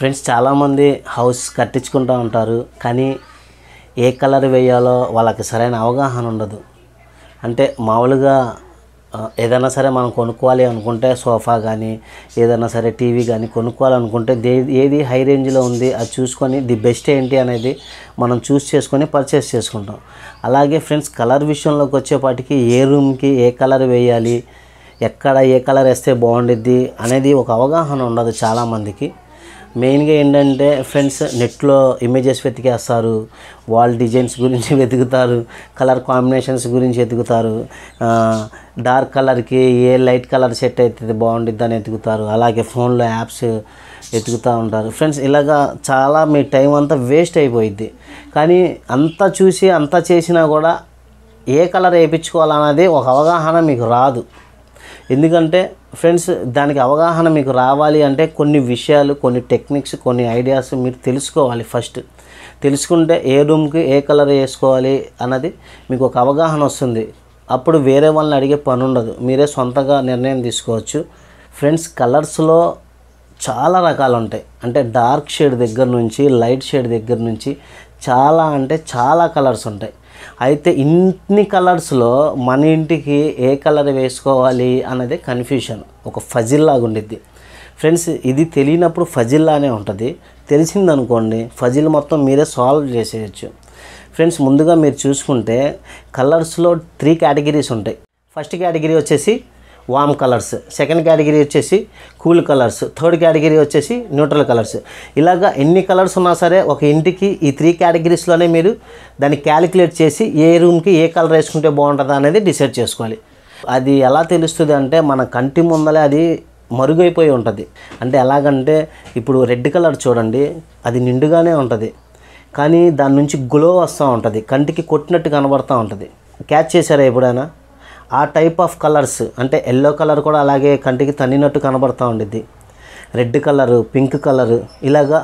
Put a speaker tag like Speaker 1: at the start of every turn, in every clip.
Speaker 1: Friends చాలామంది house కట్టించుకుంటూ ఉంటారు కానీ ఏ కలర్ వేయాలో వాళ్ళకి సరైన అవగాహన ఉండదు అంటే మామూలుగా ఏదైనా సరే మనం కొనుక్కోవాలి అనుకుంటే సోఫా కానీ ఏదైనా సరే టీవీ కానీ కొనుక్కోవాలనుకుంటే దే ఏది హై రేంజ్లో ఉంది అది చూసుకొని ది బెస్ట్ ఏంటి అనేది మనం చూస్ చేసుకొని పర్చేస్ చేసుకుంటాం అలాగే ఫ్రెండ్స్ కలర్ విషయంలోకి వచ్చేపాటికి ఏ రూమ్కి ఏ కలర్ వేయాలి ఎక్కడ ఏ కలర్ వేస్తే బాగుండిద్ది అనేది ఒక అవగాహన ఉండదు చాలామందికి మెయిన్గా ఏంటంటే ఫ్రెండ్స్ నెట్లో ఇమేజెస్ వెతికేస్తారు వాల్ డిజైన్స్ గురించి వెతుకుతారు కలర్ కాంబినేషన్స్ గురించి వెతుకుతారు డార్క్ కలర్కి ఏ లైట్ కలర్ సెట్ అవుతుంది బాగుంటుంది అని వెతుకుతారు అలాగే ఫోన్లో యాప్స్ వెతుకుతూ ఉంటారు ఫ్రెండ్స్ ఇలాగా చాలా మీ టైం అంతా వేస్ట్ అయిపోయింది కానీ అంతా చూసి అంతా చేసినా కూడా ఏ కలర్ వేయించుకోవాలన్నది ఒక అవగాహన మీకు రాదు ఎందుకంటే ఫ్రెండ్స్ దానికి అవగాహన మీకు రావాలి అంటే కొన్ని విషయాలు కొన్ని టెక్నిక్స్ కొన్ని ఐడియాస్ మీరు తెలుసుకోవాలి ఫస్ట్ తెలుసుకుంటే ఏ రూమ్కి ఏ కలర్ వేసుకోవాలి అన్నది మీకు ఒక అవగాహన వస్తుంది అప్పుడు వేరే వాళ్ళని అడిగే పని ఉండదు మీరే సొంతంగా నిర్ణయం తీసుకోవచ్చు ఫ్రెండ్స్ కలర్స్లో చాలా రకాలు ఉంటాయి అంటే డార్క్ షేడ్ దగ్గర నుంచి లైట్ షేడ్ దగ్గర నుంచి చాలా అంటే చాలా కలర్స్ ఉంటాయి అయితే ఇన్ని కలర్స్లో మన ఇంటికి ఏ కలర్ వేసుకోవాలి అన్నది కన్ఫ్యూషన్ ఒక ఫజిల్లాగా ఉండిద్ది ఫ్రెండ్స్ ఇది తెలియనప్పుడు ఫజిల్లానే ఉంటుంది తెలిసిందనుకోండి ఫజిల్ మొత్తం మీరే సాల్వ్ చేసేయచ్చు ఫ్రెండ్స్ ముందుగా మీరు చూసుకుంటే కలర్స్లో త్రీ కేటగిరీస్ ఉంటాయి ఫస్ట్ కేటగిరీ వచ్చేసి వామ్ కలర్స్ సెకండ్ కేటగిరీ వచ్చేసి కూల్ కలర్స్ థర్డ్ కేటగిరీ వచ్చేసి న్యూట్రల్ కలర్స్ ఇలాగా ఎన్ని కలర్స్ ఉన్నా సరే ఒక ఇంటికి ఈ త్రీ కేటగిరీస్లోనే మీరు దాన్ని క్యాలిక్యులేట్ చేసి ఏ రూమ్కి ఏ కలర్ వేసుకుంటే బాగుంటుందా అనేది డిసైడ్ చేసుకోవాలి అది ఎలా తెలుస్తుంది అంటే మన కంటి ముందలే అది మరుగైపోయి ఉంటుంది అంటే ఎలాగంటే ఇప్పుడు రెడ్ కలర్ చూడండి అది నిండుగానే ఉంటుంది కానీ దాని నుంచి గ్లో వస్తూ ఉంటుంది కంటికి కొట్టినట్టు కనబడుతూ ఉంటుంది క్యాచ్ చేశారా ఎప్పుడైనా ఆ టైప్ ఆఫ్ కలర్స్ అంటే ఎల్లో కలర్ కూడా అలాగే కంటికి తన్నినట్టు కనబడుతూ ఉండిద్ది రెడ్ కలరు పింక్ కలరు ఇలాగా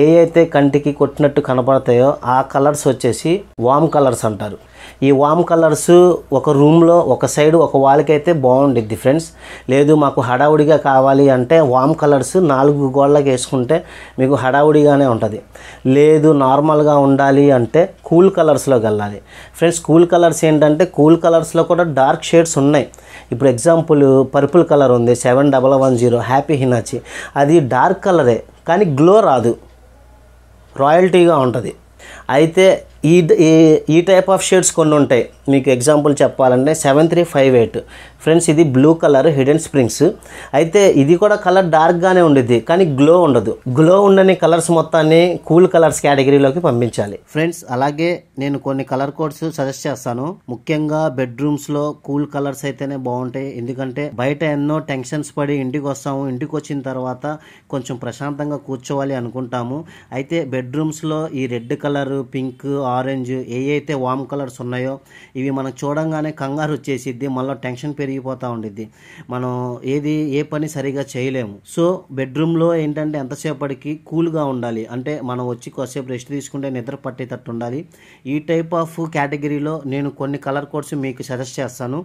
Speaker 1: ఏ అయితే కంటికి కొట్టినట్టు కనబడతాయో ఆ కలర్స్ వచ్చేసి వామ్ కలర్స్ అంటారు ఈ వామ్ కలర్స్ ఒక రూమ్లో ఒక సైడ్ ఒక వాల్కి అయితే బాగుండిద్ది ఫ్రెండ్స్ లేదు మాకు హడావుడిగా కావాలి అంటే వామ్ కలర్స్ నాలుగు గోళ్ళకి వేసుకుంటే మీకు హడావుడిగానే ఉంటుంది లేదు నార్మల్గా ఉండాలి అంటే కూల్ కలర్స్లోకి వెళ్ళాలి ఫ్రెండ్స్ కూల్ కలర్స్ ఏంటంటే కూల్ కలర్స్లో కూడా డార్క్ షేడ్స్ ఉన్నాయి ఇప్పుడు ఎగ్జాంపుల్ పర్పుల్ కలర్ ఉంది seven double one zero happy హినాచి అది డార్క్ కలరే కానీ గ్లో రాదు రాయల్టీగా ఉంటుంది అయితే ఈ ఈ టైప్ ఆఫ్ షేడ్స్ కొన్ని ఉంటాయి మీకు ఎగ్జాంపుల్ చెప్పాలంటే seven three five eight friends ఇది బ్లూ కలర్ హిడెన్ స్ప్రింగ్స్ అయితే ఇది కూడా కలర్ డార్క్గానే ఉండేది కానీ గ్లో ఉండదు గ్లో ఉండని కలర్స్ మొత్తాన్ని కూల్ కలర్స్ కేటగిరీలోకి పంపించాలి ఫ్రెండ్స్ అలాగే నేను కొన్ని కలర్ కోడ్స్ సజెస్ట్ చేస్తాను ముఖ్యంగా బెడ్రూమ్స్లో కూల్ కలర్స్ అయితేనే బాగుంటాయి ఎందుకంటే బయట ఎన్నో టెన్షన్స్ పడి ఇంటికి వస్తాము ఇంటికి వచ్చిన తర్వాత కొంచెం ప్రశాంతంగా కూర్చోవాలి అనుకుంటాము అయితే బెడ్రూమ్స్లో ఈ రెడ్ కలర్ పింక్ ఆరెంజ్ ఏ అయితే వామ్ కలర్స్ ఉన్నాయో ఇవి మనం చూడంగానే కంగారు వచ్చేసిద్ది మళ్ళీ టెన్షన్ పెరిగిపోతూ ఉండిద్ది మనం ఏది ఏ పని సరిగా చేయలేము సో బెడ్రూమ్లో ఏంటంటే ఎంతసేపటికి కూల్గా ఉండాలి అంటే మనం వచ్చి కొద్దిసేపు రెస్ట్ తీసుకుంటే నిద్ర పట్టేటట్టు ఉండాలి ఈ టైప్ ఆఫ్ కేటగిరీలో నేను కొన్ని కలర్ కోడ్స్ మీకు సజెస్ట్ చేస్తాను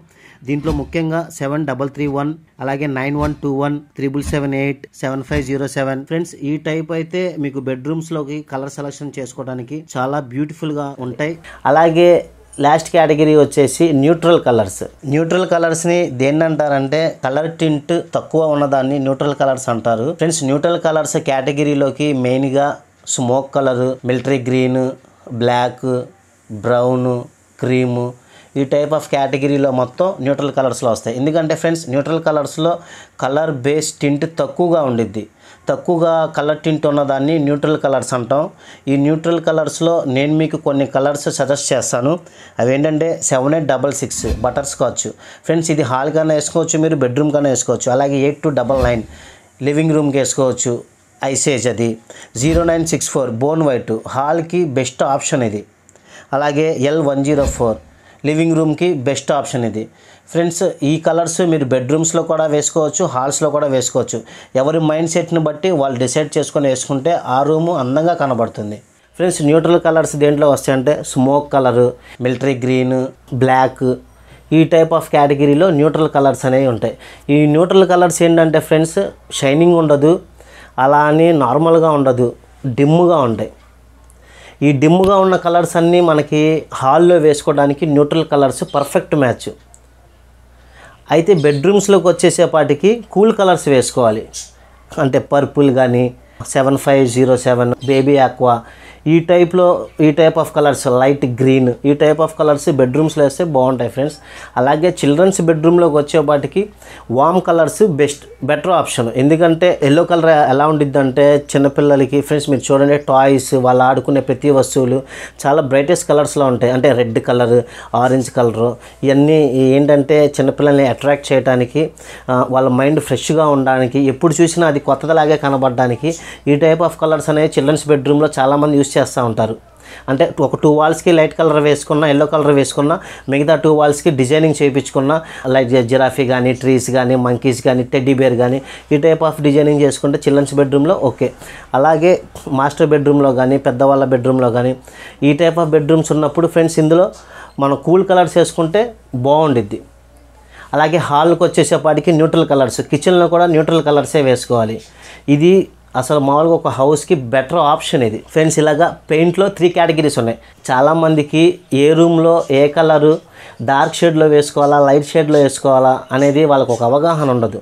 Speaker 1: దీంట్లో ముఖ్యంగా సెవెన్ డబల్ త్రీ వన్ అలాగే nine one two one triple seven eight seven five zero seven friends ఈ టైప్ అయితే మీకు బెడ్రూమ్స్లోకి కలర్ సెలెక్షన్ చేసుకోవడానికి చాలా బ్యూటిఫుల్ కలర్ఫుల్గా ఉంటాయి అలాగే లాస్ట్ కేటగిరీ వచ్చేసి న్యూట్రల్ కలర్స్ న్యూట్రల్ కలర్స్ని దేన్ని అంటారంటే కలర్ టింట్ తక్కువ ఉన్నదాన్ని న్యూట్రల్ కలర్స్ అంటారు ఫ్రెండ్స్ న్యూట్రల్ కలర్స్ కేటగిరీలోకి మెయిన్గా smoke colour military green black brown cream ఈ టైప్ ఆఫ్ కేటగిరీలో మొత్తం న్యూట్రల్ కలర్స్లో వస్తాయి ఎందుకంటే ఫ్రెండ్స్ న్యూట్రల్ కలర్స్లో కలర్ బేస్ టింట్ తక్కువగా ఉండిద్ది తక్కువగా కలర్ టింట్ ఉన్నదాన్ని న్యూట్రల్ కలర్స్ అంటాం ఈ న్యూట్రల్ కలర్స్లో నేను మీకు కొన్ని కలర్స్ సజెస్ట్ చేస్తాను అవి ఏంటంటే seven eight double six butterscotch friends ఇది హాల్ కన్నా వేసుకోవచ్చు మీరు బెడ్రూమ్ కన్నా వేసుకోవచ్చు అలాగే eight two double nine living రూమ్కి వేసుకోవచ్చు ఐసేజ్ అది zero nine six four bone white హాల్కి బెస్ట్ ఆప్షన్ ఇది అలాగే L one zero four living రూమ్కి బెస్ట్ ఆప్షన్ ఇది ఫ్రెండ్స్ ఈ కలర్స్ మీరు బెడ్రూమ్స్లో కూడా వేసుకోవచ్చు హాల్స్లో కూడా వేసుకోవచ్చు ఎవరి మైండ్ సెట్ని బట్టి వాళ్ళు డిసైడ్ చేసుకొని వేసుకుంటే ఆ రూము అందంగా కనబడుతుంది ఫ్రెండ్స్ న్యూట్రల్ కలర్స్ దేంట్లో వస్తాయంటే smoke colour military green black ఈ టైప్ ఆఫ్ కేటగిరీలో న్యూట్రల్ కలర్స్ అనేవి ఉంటాయి ఈ న్యూట్రల్ కలర్స్ ఏంటంటే ఫ్రెండ్స్ షైనింగ్ ఉండదు అలా అని నార్మల్గా ఉండదు డిమ్గా ఉంటాయి ఈ డిమ్గా ఉన్న కలర్స్ అన్నీ మనకి హాల్లో వేసుకోవడానికి న్యూట్రల్ కలర్స్ పర్ఫెక్ట్ మ్యాచ్ అయితే బెడ్రూమ్స్లోకి వచ్చేసేపాటికి కూల్ కలర్స్ వేసుకోవాలి అంటే పర్పుల్ కానీ seven five zero seven baby aqua ఈ టైప్లో ఈ type of colours light green ఈ టైప్ ఆఫ్ కలర్స్ బెడ్రూమ్స్లో వేస్తే బాగుంటాయి ఫ్రెండ్స్ అలాగే చిల్డ్రన్స్ బెడ్రూమ్లోకి వచ్చేపాటికి warm colours best better option ఎందుకంటే ఎల్లో కలర్ ఎలా ఉండిద్దంటే చిన్నపిల్లలకి ఫ్రెండ్స్ మీరు చూడండి టాయ్స్ వాళ్ళు ఆడుకునే ప్రతి వస్తువులు చాలా బ్రైటెస్ట్ కలర్స్లో ఉంటాయి అంటే రెడ్ కలర్ ఆరెంజ్ కలరు ఇవన్నీ ఏంటంటే చిన్నపిల్లల్ని అట్రాక్ట్ చేయడానికి వాళ్ళ మైండ్ ఫ్రెష్గా ఉండడానికి ఎప్పుడు చూసినా అది కొత్తదిలాగే కనబడడానికి ఈ టైప్ ఆఫ్ కలర్స్ అనేవి చిల్డ్రన్స్ బెడ్రూమ్లో చాలామంది యూస్ చేస్తూ ఉంటారు అంటే ఒక టూ వాల్స్కి లైట్ కలర్ వేసుకున్న ఎల్లో కలర్ వేసుకున్న మిగతా టూ వాల్స్కి డిజైనింగ్ చేయించుకున్న లైక్ జిరాఫీ కానీ ట్రీస్ కానీ మంకీస్ కానీ టెడ్డీ బేర్ కానీ ఈ టైప్ ఆఫ్ డిజైనింగ్ చేసుకుంటే చిల్డ్రన్స్ బెడ్రూమ్లో ఓకే అలాగే మాస్టర్ బెడ్రూమ్లో కానీ పెద్దవాళ్ళ బెడ్రూమ్లో కానీ ఈ టైప్ ఆఫ్ బెడ్రూమ్స్ ఉన్నప్పుడు ఫ్రెండ్స్ ఇందులో మనం కూల్ కలర్స్ వేసుకుంటే బాగుండిద్ది అలాగే హాల్కి వచ్చేసేపాటికి న్యూట్రల్ కలర్స్ కిచెన్లో కూడా న్యూట్రల్ కలర్సే వేసుకోవాలి ఇది అసలు మామూలుగా ఒక హౌస్కి బెటర్ ఆప్షన్ ఇది ఫ్రెండ్స్ ఇలాగా పెయింట్లో త్రీ కేటగిరీస్ ఉన్నాయి చాలామందికి ఏ రూమ్లో ఏ కలరు డార్క్ షేడ్లో వేసుకోవాలా లైట్ షేడ్లో వేసుకోవాలా అనేది వాళ్ళకు ఒక అవగాహన ఉండదు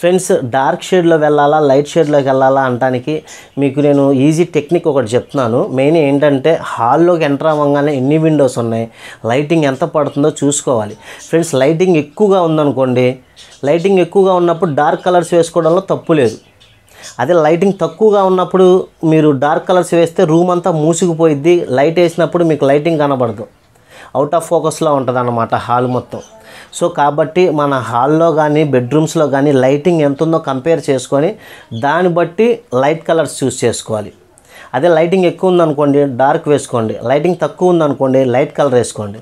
Speaker 1: ఫ్రెండ్స్ డార్క్ షేడ్లో వెళ్ళాలా లైట్ షేడ్లోకి వెళ్ళాలా అనడానికి మీకు నేను ఈజీ టెక్నిక్ ఒకటి చెప్తున్నాను మెయిన్ ఏంటంటే హాల్లోకి ఎంటర్ అవ్వగానే ఎన్ని విండోస్ ఉన్నాయి లైటింగ్ ఎంత పడుతుందో చూసుకోవాలి ఫ్రెండ్స్ లైటింగ్ ఎక్కువగా ఉందనుకోండి లైటింగ్ ఎక్కువగా ఉన్నప్పుడు డార్క్ కలర్స్ వేసుకోవడంలో తప్పు లేదు అదే లైటింగ్ తక్కువగా ఉన్నప్పుడు మీరు డార్క్ కలర్స్ వేస్తే రూమ్ అంతా మూసుకుపోయిద్ది లైట్ వేసినప్పుడు మీకు లైటింగ్ కనబడదు అవుట్ ఆఫ్ ఫోకస్లో ఉంటుంది అన్నమాట హాల్ మొత్తం సో కాబట్టి మన హాల్లో కానీ బెడ్రూమ్స్లో కానీ లైటింగ్ ఎంత ఉందో కంపేర్ చేసుకొని దాన్ని బట్టి లైట్ కలర్స్ చూస్ చేసుకోవాలి అదే లైటింగ్ ఎక్కువ ఉందనుకోండి డార్క్ వేసుకోండి లైటింగ్ తక్కువ ఉందనుకోండి లైట్ కలర్ వేసుకోండి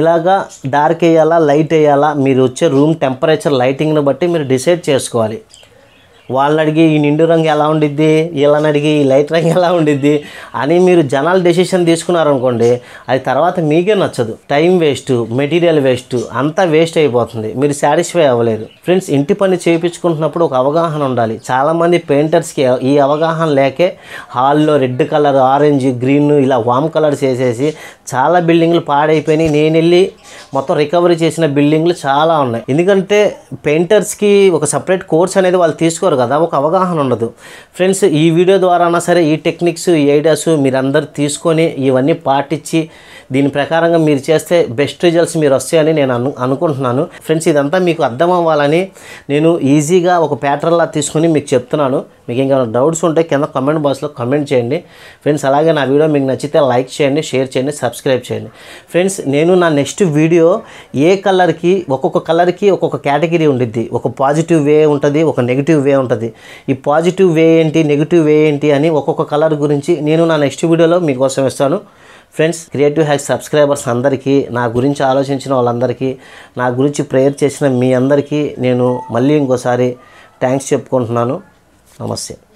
Speaker 1: ఇలాగా డార్క్ వేయాలా లైట్ వేయాలా మీరు వచ్చే రూమ్ టెంపరేచర్ లైటింగ్ని బట్టి మీరు డిసైడ్ చేసుకోవాలి వాళ్ళని అడిగి ఈ నిండు రంగు ఎలా ఉండిద్ది వీళ్ళని అడిగి ఈ లైట్ రంగు ఎలా ఉండిద్ది అని మీరు జనాలు డెసిషన్ తీసుకున్నారనుకోండి అది తర్వాత మీకే నచ్చదు టైం వేస్ట్ మెటీరియల్ వేస్ట్ అంతా వేస్ట్ అయిపోతుంది మీరు సాటిస్ఫై అవ్వలేదు ఫ్రెండ్స్ ఇంటి పని చేయించుకుంటున్నప్పుడు ఒక అవగాహన ఉండాలి చాలామంది పెయింటర్స్కి ఈ అవగాహన లేకే హాల్లో రెడ్ కలర్ ఆరెంజ్ గ్రీన్ ఇలా వామ్ కలర్స్ వేసేసి చాలా బిల్డింగ్లు పాడైపోయినాయి నేను వెళ్ళి మొత్తం రికవరీ చేసిన బిల్డింగ్లు చాలా ఉన్నాయి ఎందుకంటే పెయింటర్స్కి ఒక సపరేట్ కోర్స్ అనేది వాళ్ళు తీసుకోరు కదా ఒక అవగాహన ఉండదు ఫ్రెండ్స్ ఈ వీడియో ద్వారా సరే ఈ టెక్నిక్స్ ఈ ఐడియాస్ మీరందరూ తీసుకొని ఇవన్నీ పాటించి దీని ప్రకారంగా మీరు చేస్తే బెస్ట్ రిజల్ట్స్ మీరు వస్తాయని నేను అను అనుకుంటున్నాను ఫ్రెండ్స్ ఇదంతా మీకు అర్థం అవ్వాలని నేను ఈజీగా ఒక ప్యాటర్న్లా తీసుకొని మీకు చెప్తున్నాను మీకు ఇంకేమైనా డౌట్స్ ఉంటే కింద కమెంట్ బాక్స్లో కమెంట్ చేయండి ఫ్రెండ్స్ అలాగే నా వీడియో మీకు నచ్చితే లైక్ చేయండి షేర్ చేయండి సబ్స్క్రైబ్ చేయండి ఫ్రెండ్స్ నేను నా నెక్స్ట్ వీడియో ఏ కలర్కి ఒక్కొక్క కలర్కి ఒక్కొక్క కేటగిరీ ఉండిద్ది ఒక పాజిటివ్ వే ఉంటుంది ఒక నెగిటివ్ వే ఉంటుంది ఈ పాజిటివ్ వే ఏంటి నెగిటివ్ వే ఏంటి అని ఒక్కొక్క కలర్ గురించి నేను నా నెక్స్ట్ వీడియోలో మీకోసం ఇస్తాను ఫ్రెండ్స్ క్రియేటివ్ హ్యాక్ సబ్స్క్రైబర్స్ అందరికీ నా గురించి ఆలోచించిన వాళ్ళందరికీ నా గురించి ప్రేయర్ చేసిన మీ అందరికీ నేను మళ్ళీ ఇంకోసారి థ్యాంక్స్ చెప్పుకుంటున్నాను Namaste.